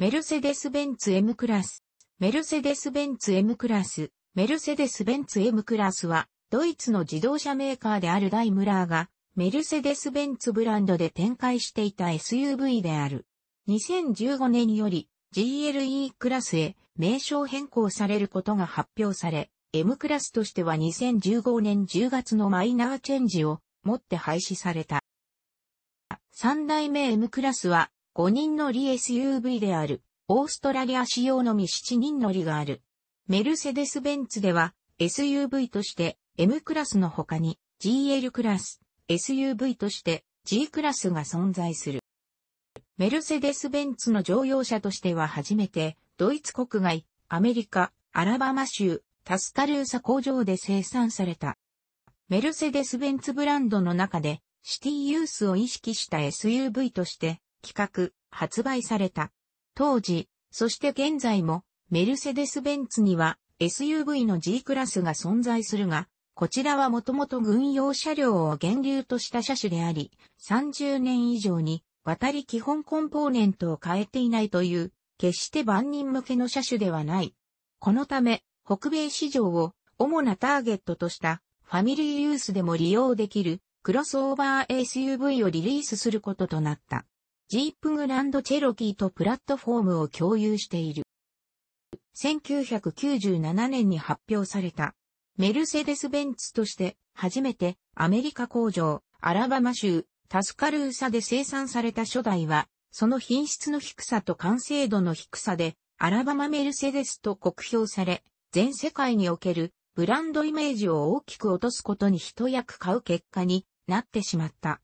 メルセデス・ベンツ M クラス。メルセデス・ベンツ M クラス。メルセデス・ベンツ M クラスは、ドイツの自動車メーカーであるダイムラーが、メルセデス・ベンツブランドで展開していた SUV である。2015年より GLE クラスへ名称変更されることが発表され、M クラスとしては2015年10月のマイナーチェンジをもって廃止された。3代目 M クラスは5人乗り SUV である、オーストラリア仕様のみ7人乗りがある。メルセデス・ベンツでは、SUV として M クラスの他に GL クラス、SUV として G クラスが存在する。メルセデス・ベンツの乗用車としては初めて、ドイツ国外、アメリカ、アラバマ州、タスカルーサ工場で生産された。メルセデス・ベンツブランドの中で、シティユースを意識した SUV として、企画、発売された。当時、そして現在も、メルセデス・ベンツには SUV の G クラスが存在するが、こちらはもともと軍用車両を源流とした車種であり、30年以上に渡り基本コンポーネントを変えていないという、決して万人向けの車種ではない。このため、北米市場を主なターゲットとしたファミリーユースでも利用できるクロスオーバー SUV をリリースすることとなった。ジープグランドチェロキーとプラットフォームを共有している。1997年に発表されたメルセデス・ベンツとして初めてアメリカ工場アラバマ州タスカルーサで生産された初代はその品質の低さと完成度の低さでアラバマメルセデスと酷評され全世界におけるブランドイメージを大きく落とすことに一役買う結果になってしまった。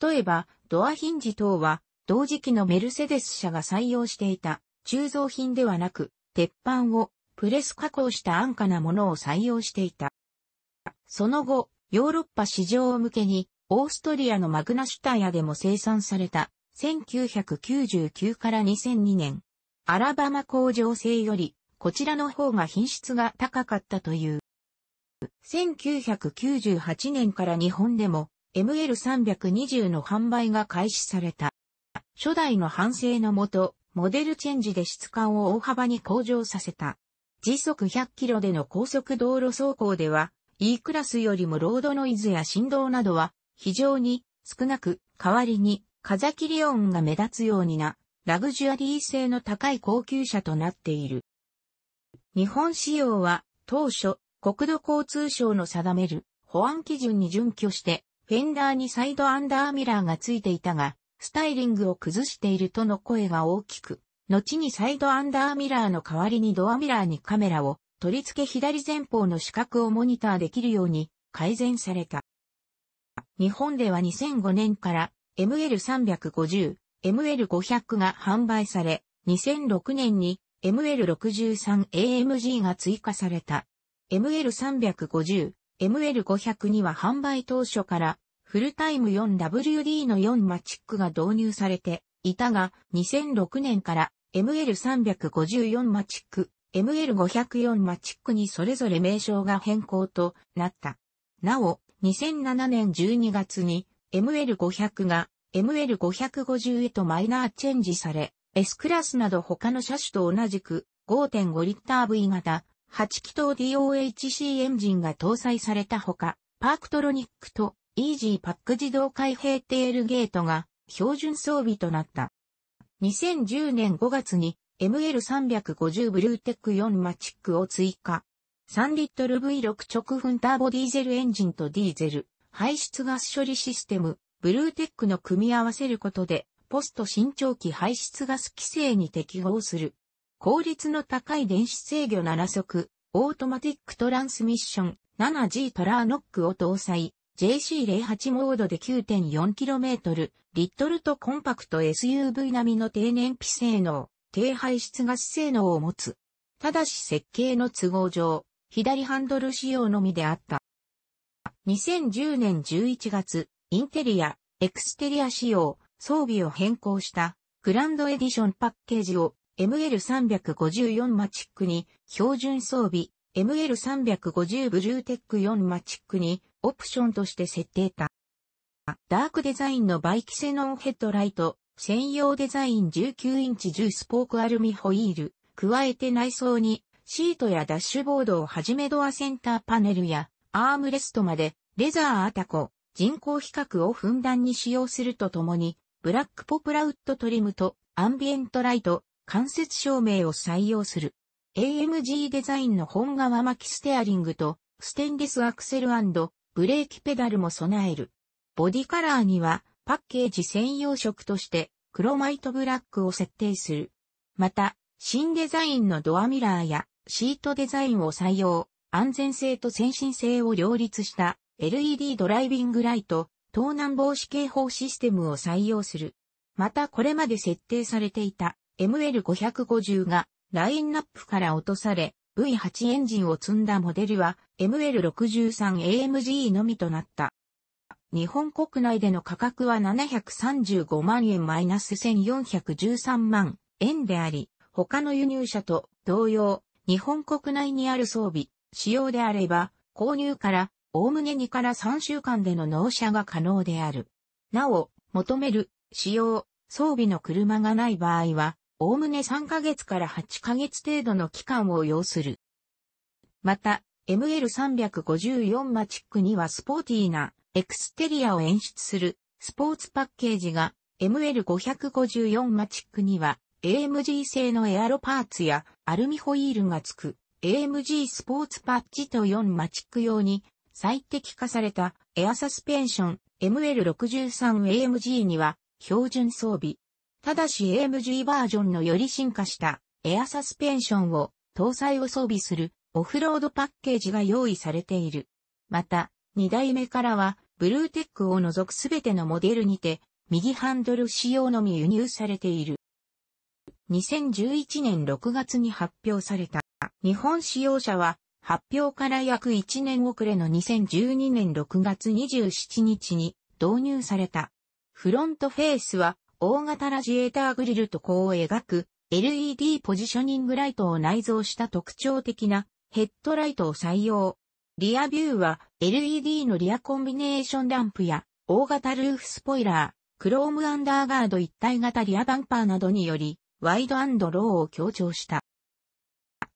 例えばドアヒンジ等は同時期のメルセデス社が採用していた鋳造品ではなく、鉄板をプレス加工した安価なものを採用していた。その後、ヨーロッパ市場向けに、オーストリアのマグナシュタヤでも生産された、1999から2002年、アラバマ工場製より、こちらの方が品質が高かったという。1998年から日本でも、ML320 の販売が開始された。初代の反省のもと、モデルチェンジで質感を大幅に向上させた。時速100キロでの高速道路走行では、E クラスよりもロードノイズや振動などは非常に少なく、代わりに風切り音が目立つようにな、ラグジュアリー性の高い高級車となっている。日本仕様は当初国土交通省の定める保安基準に準拠してフェンダーにサイドアンダーミラーがついていたが、スタイリングを崩しているとの声が大きく、後にサイドアンダーミラーの代わりにドアミラーにカメラを取り付け左前方の視覚をモニターできるように改善された。日本では2005年から ML350、ML500 が販売され、2006年に ML63AMG が追加された。ML350、ML500 には販売当初からフルタイム 4WD の4マチックが導入されていたが、2006年から ML354 マチック、ML504 マチックにそれぞれ名称が変更となった。なお、2007年12月に ML500 が ML550 へとマイナーチェンジされ、S クラスなど他の車種と同じく5.5リッター V 型8気筒 DOHC エンジンが搭載されたほか、パークトロニックとイージーパック自動開閉テールゲートが標準装備となった。2010年5月に ML350 ブルーテック4マチックを追加。3リットル V6 直噴ターボディーゼルエンジンとディーゼル、排出ガス処理システム、ブルーテックの組み合わせることで、ポスト新長期排出ガス規制に適合する。効率の高い電子制御7速、オートマティックトランスミッション 7G トラーノックを搭載、JC08 モードで 9.4km、リットルとコンパクト SUV 並みの低燃費性能、低排出ガス性能を持つ。ただし設計の都合上、左ハンドル仕様のみであった。2010年11月、インテリア、エクステリア仕様、装備を変更した、グランドエディションパッケージを ML354 マチックに、標準装備、ML350 ブルーテック4マチックに、オプションとして設定た。ダークデザインのバイキセノンヘッドライト、専用デザイン19インチ10スポークアルミホイール、加えて内装にシートやダッシュボードをはじめドアセンターパネルやアームレストまでレザーアタコ、人工比較をふんだんに使用するとともに、ブラックポプラウッドトリムとアンビエントライト、間接照明を採用する。AMG デザインの本革巻きステアリングとステンレスアクセルブレーキペダルも備える。ボディカラーにはパッケージ専用色としてクロマイトブラックを設定する。また、新デザインのドアミラーやシートデザインを採用、安全性と先進性を両立した LED ドライビングライト、盗難防止警報システムを採用する。またこれまで設定されていた ML550 がラインナップから落とされ、V8 エンジンを積んだモデルは ML63AMG のみとなった。日本国内での価格は735万円マイナス1413万円であり、他の輸入車と同様、日本国内にある装備、使用であれば、購入から、おおむね2から3週間での納車が可能である。なお、求める、使用、装備の車がない場合は、おおむね3ヶ月から8ヶ月程度の期間を要する。また、ML354 マチックにはスポーティーなエクステリアを演出するスポーツパッケージが ML554 マチックには AMG 製のエアロパーツやアルミホイールが付く AMG スポーツパッチと4マチック用に最適化されたエアサスペンション ML63AMG には標準装備ただし AMG バージョンのより進化したエアサスペンションを搭載を装備するオフロードパッケージが用意されている。また、2代目からは、ブルーテックを除くすべてのモデルにて、右ハンドル仕様のみ輸入されている。2011年6月に発表された。日本使用者は、発表から約1年遅れの2012年6月27日に導入された。フロントフェースは大型ラジエーターグリルと弧を描く LED ポジショニングライトを内蔵した特徴的なヘッドライトを採用。リアビューは LED のリアコンビネーションランプや大型ルーフスポイラー、クロームアンダーガード一体型リアバンパーなどにより、ワイドローを強調した。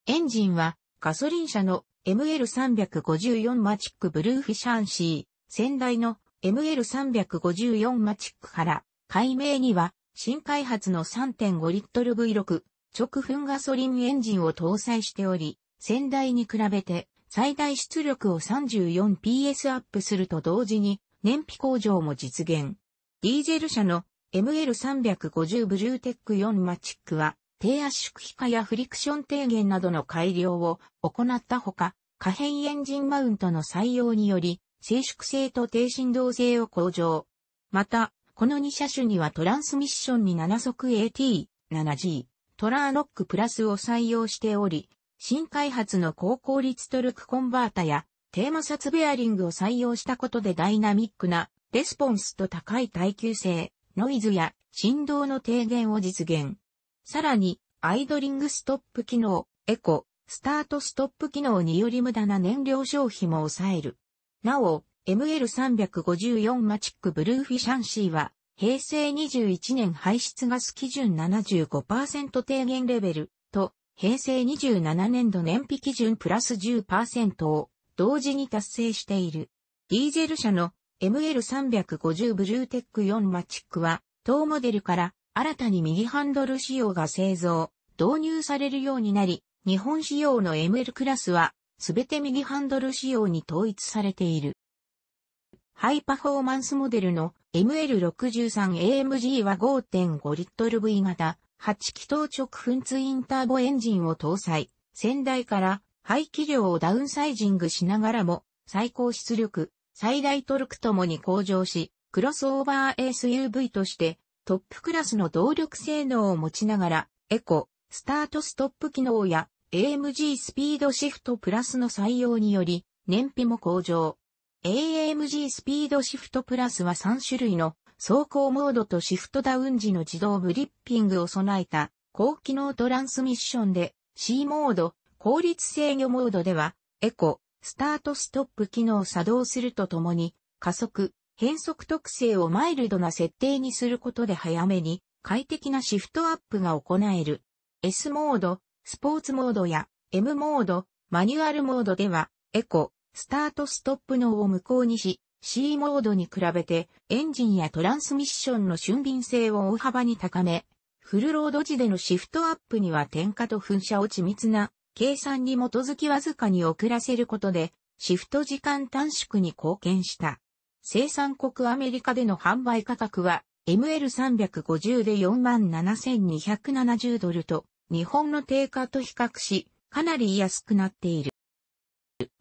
エンジンは、ガソリン車の ML354 マチックブルーフィシャンシー、先代の ML354 マチックから解明には、新開発の3.5リットル V6 直噴ガソリンエンジンを搭載しており、先代に比べて最大出力を 34PS アップすると同時に燃費向上も実現。ディーゼル車の ML350 ブルーテック4マチックは低圧縮比化やフリクション低減などの改良を行ったほか、可変エンジンマウントの採用により、静粛性と低振動性を向上。また、この2車種にはトランスミッションに7速 AT7G トラーノックプラスを採用しており、新開発の高効率トルクコンバータやテーマ札ベアリングを採用したことでダイナミックなレスポンスと高い耐久性、ノイズや振動の低減を実現。さらに、アイドリングストップ機能、エコ、スタートストップ機能により無駄な燃料消費も抑える。なお、ML354 マチックブルーフィシャンシーは、平成21年排出ガス基準75%低減レベルと、平成27年度燃費基準プラス10%を同時に達成している。ディーゼル車の ML350 ブルーテック4マチックは、当モデルから新たに右ハンドル仕様が製造、導入されるようになり、日本仕様の ML クラスは、すべて右ハンドル仕様に統一されている。ハイパフォーマンスモデルの ML63AMG は5.5リットル V 型8気筒直噴ツインターボエンジンを搭載。先代から排気量をダウンサイジングしながらも最高出力、最大トルクともに向上し、クロスオーバー SUV としてトップクラスの動力性能を持ちながら、エコ、スタートストップ機能や AMG スピードシフトプラスの採用により、燃費も向上。AMG スピードシフトプラスは3種類の走行モードとシフトダウン時の自動ブリッピングを備えた高機能トランスミッションで C モード、効率制御モードではエコ、スタートストップ機能を作動するとともに加速、変速特性をマイルドな設定にすることで早めに快適なシフトアップが行える。S モード、スポーツモードや M モード、マニュアルモードではエコ、スタートストップ脳を無効にし、C モードに比べてエンジンやトランスミッションの俊敏性を大幅に高め、フルロード時でのシフトアップには点火と噴射を緻密な計算に基づきわずかに遅らせることで、シフト時間短縮に貢献した。生産国アメリカでの販売価格は ML350 で47,270ドルと日本の低価と比較し、かなり安くなっている。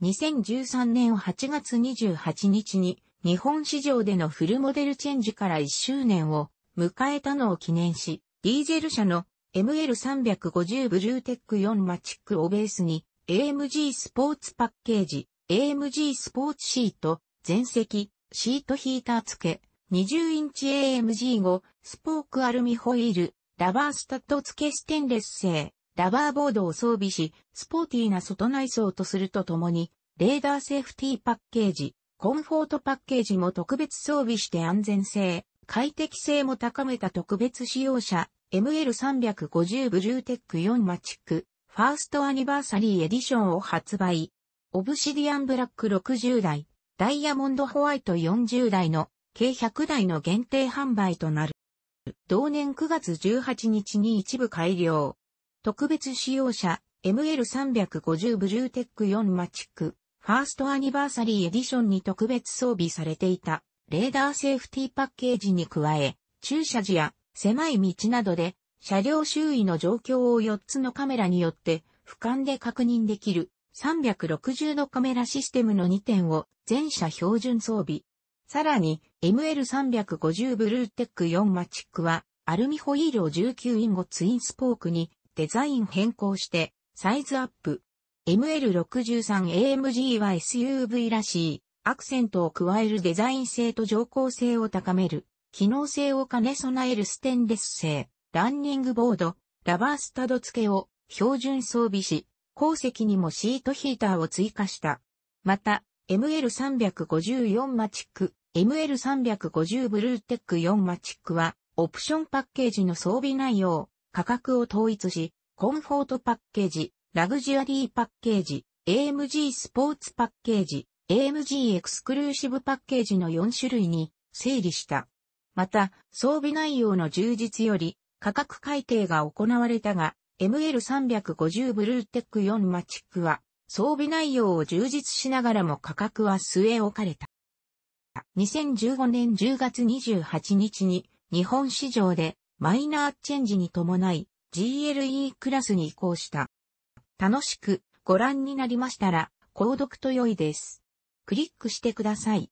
2013年8月28日に日本市場でのフルモデルチェンジから1周年を迎えたのを記念し、ディーゼル車の ML350 ブルーテック4マチックをベースに AMG スポーツパッケージ、AMG スポーツシート、全席、シートヒーター付け、20インチ AMG5、スポークアルミホイール、ラバースタッド付けステンレス製、ラバーボードを装備し、スポーティーな外内装とするとともに、レーダーセーフティーパッケージ、コンフォートパッケージも特別装備して安全性、快適性も高めた特別使用者、ML350 ブルーテック4マチック、ファーストアニバーサリーエディションを発売。オブシディアンブラック60台、ダイヤモンドホワイト40台の計100台の限定販売となる。同年9月18日に一部改良。特別使用者 ML350 ブルーテック4マチックファーストアニバーサリーエディションに特別装備されていたレーダーセーフティーパッケージに加え、駐車時や狭い道などで車両周囲の状況を4つのカメラによって俯瞰で確認できる360度カメラシステムの2点を全車標準装備。さらに ML350 ブルーテック4マチックはアルミホイールを19インゴツインスポークにデザイン変更して、サイズアップ。ML63AMG は SUV らしい、アクセントを加えるデザイン性と乗降性を高める、機能性を兼ね備えるステンレス製、ランニングボード、ラバースタド付けを標準装備し、後席にもシートヒーターを追加した。また、ML354 マチック、ML350 ブルーテック4マチックは、オプションパッケージの装備内容、価格を統一し、コンフォートパッケージ、ラグジュアリーパッケージ、AMG スポーツパッケージ、AMG エクスクルーシブパッケージの4種類に整理した。また、装備内容の充実より価格改定が行われたが、ML350 ブルーテック4マチックは装備内容を充実しながらも価格は据え置かれた。2015年10月28日に日本市場でマイナーチェンジに伴い GLE クラスに移行した。楽しくご覧になりましたら、購読と良いです。クリックしてください。